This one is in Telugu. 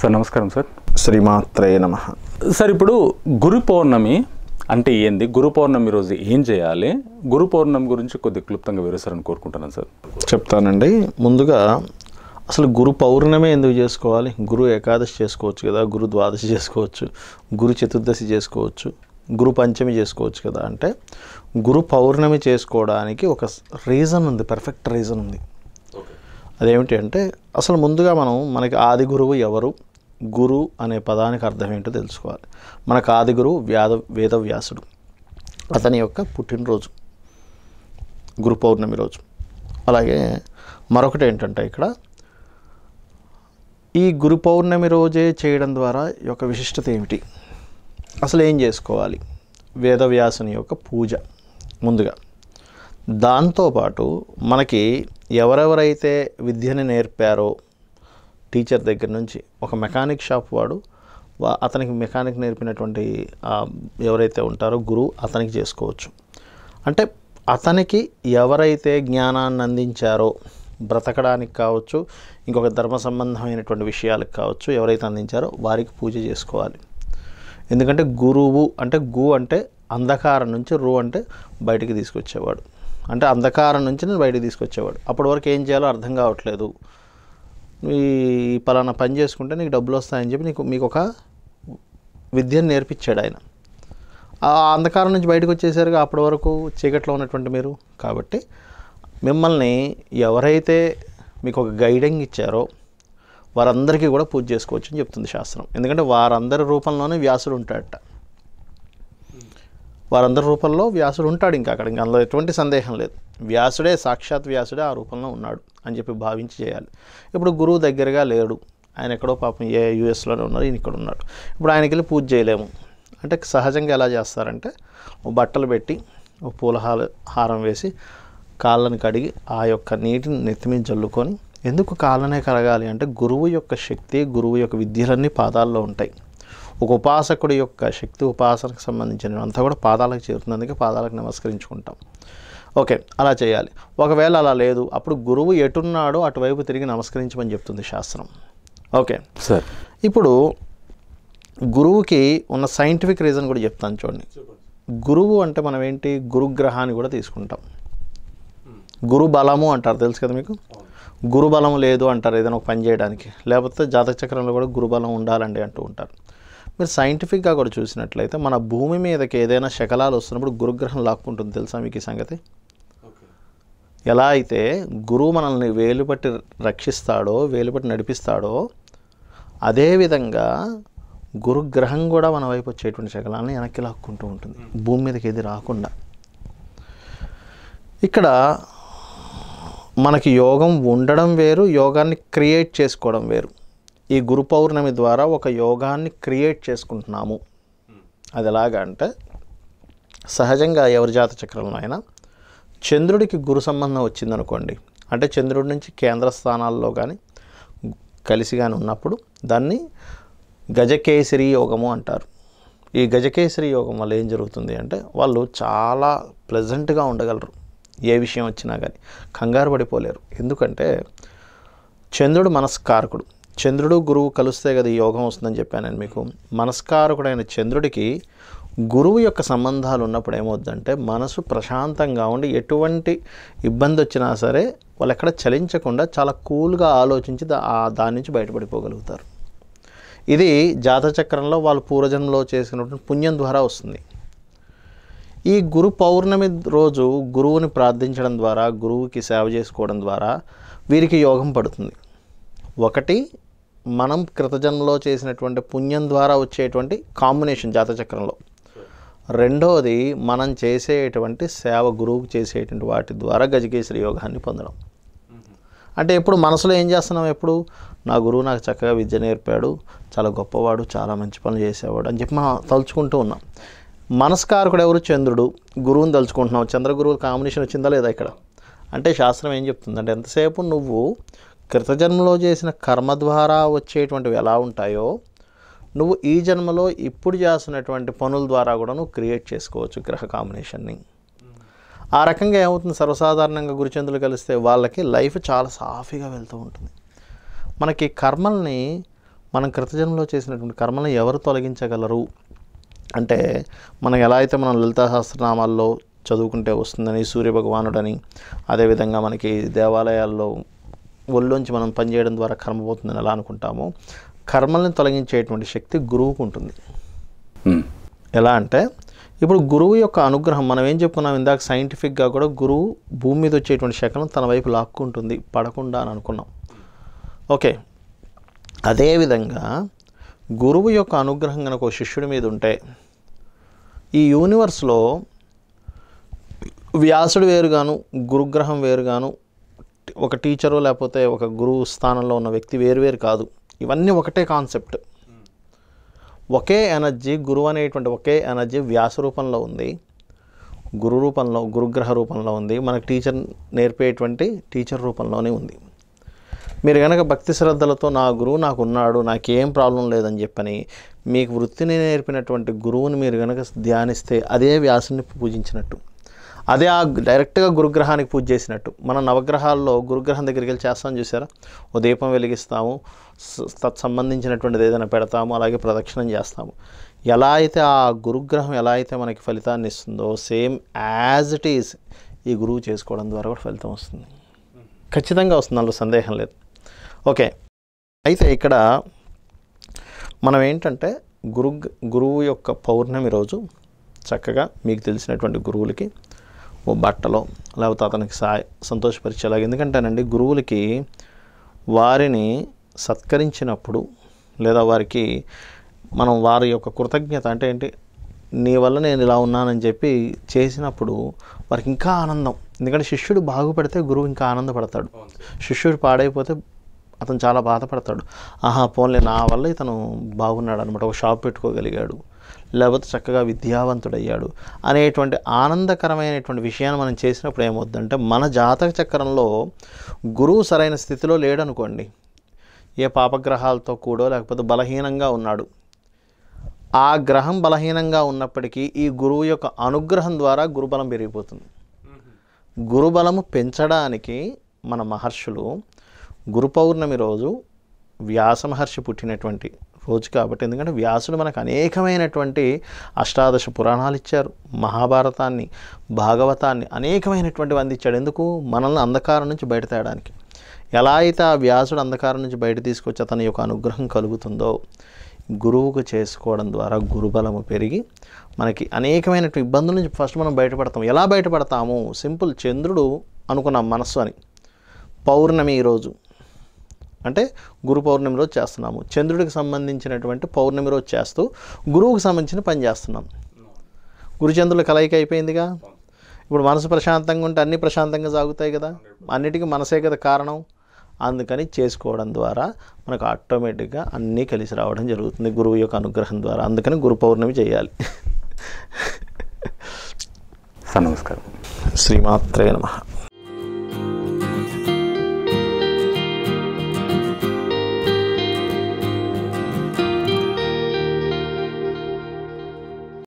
సార్ నమస్కారం సార్ శ్రీమాత్రయ నమ సార్ ఇప్పుడు గురు పౌర్ణమి అంటే ఏంది గురు పౌర్ణమి రోజు ఏం చేయాలి గురు పౌర్ణమి గురించి కొద్ది క్లుప్తంగా వివరిస్తారని కోరుకుంటున్నాను సార్ చెప్తానండి ముందుగా అసలు గురు పౌర్ణమే ఎందుకు చేసుకోవాలి గురు ఏకాదశి చేసుకోవచ్చు కదా గురు ద్వాదశి చేసుకోవచ్చు గురు చతుర్దశి చేసుకోవచ్చు గురు పంచమి చేసుకోవచ్చు కదా అంటే గురు పౌర్ణమి చేసుకోవడానికి ఒక రీజన్ ఉంది పర్ఫెక్ట్ రీజన్ ఉంది అదేమిటి అంటే అసలు ముందుగా మనం మనకి ఆది గురువు ఎవరు గురు అనే పదానికి అర్థం ఏంటో తెలుసుకోవాలి మన కాది గురువు వ్యాద వేదవ్యాసుడు అతని యొక్క పుట్టినరోజు గురు పౌర్ణమి రోజు అలాగే మరొకటి ఏంటంటే ఇక్కడ ఈ గురు పౌర్ణమి రోజే చేయడం ద్వారా యొక్క విశిష్టత ఏమిటి అసలు ఏం చేసుకోవాలి వేదవ్యాసుని యొక్క పూజ ముందుగా దాంతోపాటు మనకి ఎవరెవరైతే విద్యని నేర్పారో టీచర్ దగ్గర నుంచి ఒక మెకానిక్ షాప్ వాడు అతనికి మెకానిక్ నేర్పినటువంటి ఎవరైతే ఉంటారో గురువు అతనికి చేసుకోవచ్చు అంటే అతనికి ఎవరైతే జ్ఞానాన్ని అందించారో బ్రతకడానికి కావచ్చు ఇంకొక ధర్మ సంబంధమైనటువంటి విషయాలకు కావచ్చు ఎవరైతే అందించారో వారికి పూజ చేసుకోవాలి ఎందుకంటే గురువు అంటే గు అంటే అంధకారం నుంచి రు అంటే బయటికి తీసుకొచ్చేవాడు అంటే అంధకారం నుంచి నేను బయటికి తీసుకొచ్చేవాడు అప్పటి వరకు ఏం చేయాలో అర్థం కావట్లేదు ఈ పలానా పని చేసుకుంటే నీకు డబ్బులు వస్తాయని చెప్పి నీకు మీకు ఒక విద్యను నేర్పించాడు ఆయన ఆ అంధకారం నుంచి బయటకు వచ్చేసరికి అప్పటి వరకు చీకట్లో ఉన్నటువంటి మీరు కాబట్టి మిమ్మల్ని ఎవరైతే మీకు ఒక గైడింగ్ ఇచ్చారో వారందరికీ కూడా పూజ చేసుకోవచ్చు అని చెప్తుంది శాస్త్రం ఎందుకంటే వారందరి రూపంలోనే వ్యాసుడు ఉంటాడట వారందరి రూపంలో వ్యాసుడు ఉంటాడు ఇంకా అక్కడ ఇంకా అందులో ఎటువంటి సందేహం లేదు వ్యాసుడే సాక్షాత్ వ్యాసుడే ఆ రూపంలో ఉన్నాడు అని చెప్పి భావించి చేయాలి ఇప్పుడు గురువు దగ్గరగా లేడు ఆయన ఎక్కడో పాపం ఏ యూఎస్లోనే ఉన్నారు ఈయన ఇక్కడ ఉన్నాడు ఇప్పుడు ఆయనకి వెళ్ళి పూజ చేయలేము అంటే సహజంగా ఎలా చేస్తారంటే ఓ బట్టలు పెట్టి ఓ పూలహార హారం వేసి కాళ్ళను కడిగి ఆ యొక్క నీటిని నెత్తిమీద జల్లుకొని ఎందుకు కాళ్ళనే కడగాలి అంటే గురువు యొక్క శక్తి గురువు యొక్క విద్యలన్నీ పాదాల్లో ఉంటాయి ఒక ఉపాసకుడి యొక్క శక్తి ఉపాసనకు సంబంధించిన అంతా కూడా పాదాలకు చేరుతుంది అందుకే పాదాలకు నమస్కరించుకుంటాం ఓకే అలా చేయాలి ఒకవేళ అలా లేదు అప్పుడు గురువు ఎటున్నాడో అటువైపు తిరిగి నమస్కరించమని చెప్తుంది శాస్త్రం ఓకే సార్ ఇప్పుడు గురువుకి ఉన్న సైంటిఫిక్ రీజన్ కూడా చెప్తాను చూడండి గురువు అంటే మనం ఏంటి గురుగ్రహాన్ని కూడా తీసుకుంటాం గురు బలము అంటారు తెలుసు కదా మీకు గురుబలం లేదు అంటారు ఏదైనా ఒక పని చేయడానికి లేకపోతే జాతక చక్రంలో కూడా గురుబలం ఉండాలండి అంటూ ఉంటారు మీరు సైంటిఫిక్గా కూడా చూసినట్లయితే మన భూమి మీదకి ఏదైనా శకలాలు వస్తున్నప్పుడు గురుగ్రహం లాక్కుంటుంది తెలుసా మీకు ఈ సంగతి ఎలా అయితే గురువు మనల్ని వేలుపట్టి రక్షిస్తాడో వేలుపట్టి నడిపిస్తాడో అదేవిధంగా గురుగ్రహం కూడా మన వైపు వచ్చేటువంటి శకలాన్ని వెనక్కి లాక్కుంటూ ఉంటుంది భూమి మీదకి ఏది రాకుండా ఇక్కడ మనకి యోగం ఉండడం వేరు యోగాన్ని క్రియేట్ చేసుకోవడం వేరు ఈ గురు పౌర్ణమి ద్వారా ఒక యోగాన్ని క్రియేట్ చేసుకుంటున్నాము hmm. అది ఎలాగా అంటే సహజంగా ఎవరి జాత చక్రంలో అయినా చంద్రుడికి గురు సంబంధం వచ్చిందనుకోండి అంటే చంద్రుడి నుంచి కేంద్ర స్థానాల్లో కానీ కలిసి కానీ ఉన్నప్పుడు దాన్ని గజకేసరి యోగము అంటారు ఈ గజకేసరి యోగం వల్ల ఏం జరుగుతుంది అంటే వాళ్ళు చాలా ప్లెజెంట్గా ఉండగలరు ఏ విషయం వచ్చినా కానీ కంగారు పడిపోలేరు ఎందుకంటే చంద్రుడు మనస్కారకుడు చంద్రుడు గురువు కలిస్తే కదా ఈ యోగం వస్తుందని చెప్పాను నేను మీకు మనస్కారకుడైన చంద్రుడికి గురువు యొక్క సంబంధాలు ఉన్నప్పుడు ఏమవుద్దంటే మనసు ప్రశాంతంగా ఉండి ఎటువంటి ఇబ్బంది వచ్చినా సరే వాళ్ళు ఎక్కడ చలించకుండా చాలా కూల్గా ఆలోచించి దా దాని నుంచి బయటపడిపోగలుగుతారు ఇది జాతచక్రంలో వాళ్ళు పూర్వజన్మలో చేసినటువంటి పుణ్యం ద్వారా వస్తుంది ఈ గురు పౌర్ణమి రోజు గురువుని ప్రార్థించడం ద్వారా గురువుకి సేవ చేసుకోవడం ద్వారా వీరికి యోగం పడుతుంది ఒకటి మనం కృతజన్మలో చేసినటువంటి పుణ్యం ద్వారా వచ్చేటువంటి కాంబినేషన్ జాతచక్రంలో రెండవది మనం చేసేటువంటి సేవ గురువుకు చేసేటువంటి వాటి ద్వారా గజకేశ్వరి యోగాన్ని పొందడం అంటే ఎప్పుడు మనసులో ఏం చేస్తున్నాం ఎప్పుడు నా గురువు నాకు చక్కగా విద్య నేర్పాడు చాలా గొప్పవాడు చాలా మంచి పనులు చేసేవాడు అని చెప్పి మనం తలుచుకుంటూ ఉన్నాం మనస్కారకుడు ఎవరు చంద్రుడు గురువుని తలుచుకుంటున్నాం చంద్రగురువు కాంబినేషన్ వచ్చిందా లేదా ఇక్కడ అంటే శాస్త్రం ఏం చెప్తుంది అంటే ఎంతసేపు నువ్వు క్రితజన్మలో చేసిన కర్మ ద్వారా వచ్చేటువంటివి ఎలా ఉంటాయో నువ్వు ఈ జన్మలో ఇప్పుడు చేస్తున్నటువంటి పనుల ద్వారా కూడా నువ్వు క్రియేట్ చేసుకోవచ్చు గ్రహ కాంబినేషన్ని ఆ రకంగా ఏమవుతుంది సర్వసాధారణంగా గురుచంద్రులు కలిస్తే వాళ్ళకి లైఫ్ చాలా సాఫీగా వెళ్తూ ఉంటుంది మనకి కర్మల్ని మనం కృతజన్మలో చేసినటువంటి కర్మల్ని ఎవరు తొలగించగలరు అంటే మనం ఎలా అయితే మనం లలితా సహస్రనామాల్లో చదువుకుంటే వస్తుందని సూర్యభగవానుడని అదేవిధంగా మనకి దేవాలయాల్లో ఒళ్ళోంచి మనం పనిచేయడం ద్వారా కర్మ పోతుందని ఎలా అనుకుంటామో కర్మల్ని తొలగించేటువంటి శక్తి గురువుకు ఉంటుంది ఎలా అంటే ఇప్పుడు గురువు యొక్క అనుగ్రహం మనం ఏం చెప్పుకున్నాం ఇందాక సైంటిఫిక్గా కూడా గురువు భూమి మీద వచ్చేటువంటి శకలం తన వైపు లాక్కుంటుంది పడకుండా అని అనుకున్నాం ఓకే అదేవిధంగా గురువు యొక్క అనుగ్రహం కనుక శిష్యుడి మీద ఉంటే ఈ యూనివర్స్లో వ్యాసుడు వేరుగాను గురుగ్రహం వేరుగాను ఒక టీచరు లేకపోతే ఒక గురువు స్థానంలో ఉన్న వ్యక్తి వేరువేరు కాదు ఇవన్నీ ఒకటే కాన్సెప్ట్ ఒకే ఎనర్జీ గురువు అనేటువంటి ఒకే ఎనర్జీ వ్యాస రూపంలో ఉంది గురు రూపంలో గురుగ్రహ రూపంలో ఉంది మనకు టీచర్ నేర్పేటువంటి టీచర్ రూపంలోనే ఉంది మీరు కనుక భక్తి శ్రద్ధలతో నా గురువు నాకు ఉన్నాడు నాకేం ప్రాబ్లం లేదని చెప్పని మీకు వృత్తిని నేర్పినటువంటి గురువుని మీరు కనుక ధ్యానిస్తే అదే వ్యాసుని పూజించినట్టు అదే ఆ డైరెక్ట్గా గురుగ్రహానికి పూజ చేసినట్టు మన నవగ్రహాల్లో గురుగ్రహం దగ్గరికి వెళ్ళి చేస్తాం చూసారా ఓ దీపం వెలిగిస్తాము సంబంధించినటువంటిది ఏదైనా పెడతాము అలాగే ప్రదక్షిణం చేస్తాము ఎలా అయితే ఆ గురుగ్రహం ఎలా అయితే మనకి ఫలితాన్ని ఇస్తుందో సేమ్ యాజ్ ఇట్ ఈస్ ఈ గురువు చేసుకోవడం ద్వారా కూడా ఫలితం వస్తుంది ఖచ్చితంగా వస్తుంది అందులో సందేహం లేదు ఓకే అయితే ఇక్కడ మనం ఏంటంటే గురు గురువు యొక్క పౌర్ణమి రోజు చక్కగా మీకు తెలిసినటువంటి గురువులకి ఓ బట్టలో లేకపోతే అతనికి సాయ సంతోషపరిచేలాగా ఎందుకంటేనండి గురువులకి వారిని సత్కరించినప్పుడు లేదా వారికి మనం వారి యొక్క కృతజ్ఞత అంటే ఏంటి నీ వల్ల నేను ఇలా ఉన్నానని చెప్పి చేసినప్పుడు వారికి ఇంకా ఆనందం ఎందుకంటే శిష్యుడు బాగుపడితే గురువు ఇంకా ఆనందపడతాడు శిష్యుడు పాడైపోతే అతను చాలా బాధపడతాడు ఆహా పోన్లే నా వల్ల ఇతను బాగున్నాడు అనమాట ఒక షాప్ పెట్టుకోగలిగాడు లేకపోతే చక్కగా విద్యావంతుడయ్యాడు అనేటువంటి ఆనందకరమైనటువంటి విషయాన్ని మనం చేసినప్పుడు ఏమవుతుందంటే మన జాతక చక్రంలో గురువు సరైన స్థితిలో లేడనుకోండి ఏ పాపగ్రహాలతో కూడో లేకపోతే బలహీనంగా ఉన్నాడు ఆ గ్రహం బలహీనంగా ఉన్నప్పటికీ ఈ గురువు యొక్క అనుగ్రహం ద్వారా గురుబలం పెరిగిపోతుంది గురుబలము పెంచడానికి మన మహర్షులు గురు పౌర్ణమి రోజు వ్యాస మహర్షి పుట్టినటువంటి రోజు కాబట్టి ఎందుకంటే వ్యాసుడు మనకు అనేకమైనటువంటి అష్టాదశ పురాణాలు ఇచ్చారు మహాభారతాన్ని భాగవతాన్ని అనేకమైనటువంటివి అందించాడు ఎందుకు మనల్ని అంధకారం నుంచి బయట తేయడానికి ఎలా అయితే ఆ వ్యాసుడు అంధకారం నుంచి బయట తీసుకొచ్చి అతని యొక్క అనుగ్రహం కలుగుతుందో గురువుకు చేసుకోవడం ద్వారా గురుబలము పెరిగి మనకి అనేకమైన ఇబ్బందుల నుంచి ఫస్ట్ మనం బయటపడతాం ఎలా బయటపడతాము సింపుల్ చంద్రుడు అనుకున్నాం మనస్సు అని పౌర్ణమి ఈరోజు అంటే గురు పౌర్ణమి రోజు చేస్తున్నాము చంద్రుడికి సంబంధించినటువంటి పౌర్ణమి రోజు చేస్తూ గురువుకు సంబంధించిన పని చేస్తున్నాం గురుచంద్రుల కలయిక అయిపోయిందిగా ఇప్పుడు మనసు ప్రశాంతంగా ఉంటే అన్నీ ప్రశాంతంగా సాగుతాయి కదా అన్నిటికీ మనసే కదా కారణం అందుకని చేసుకోవడం ద్వారా మనకు ఆటోమేటిక్గా అన్నీ కలిసి రావడం జరుగుతుంది గురువు యొక్క అనుగ్రహం ద్వారా అందుకని గురు పౌర్ణమి చేయాలి నమస్కారం శ్రీమాత్రే నమ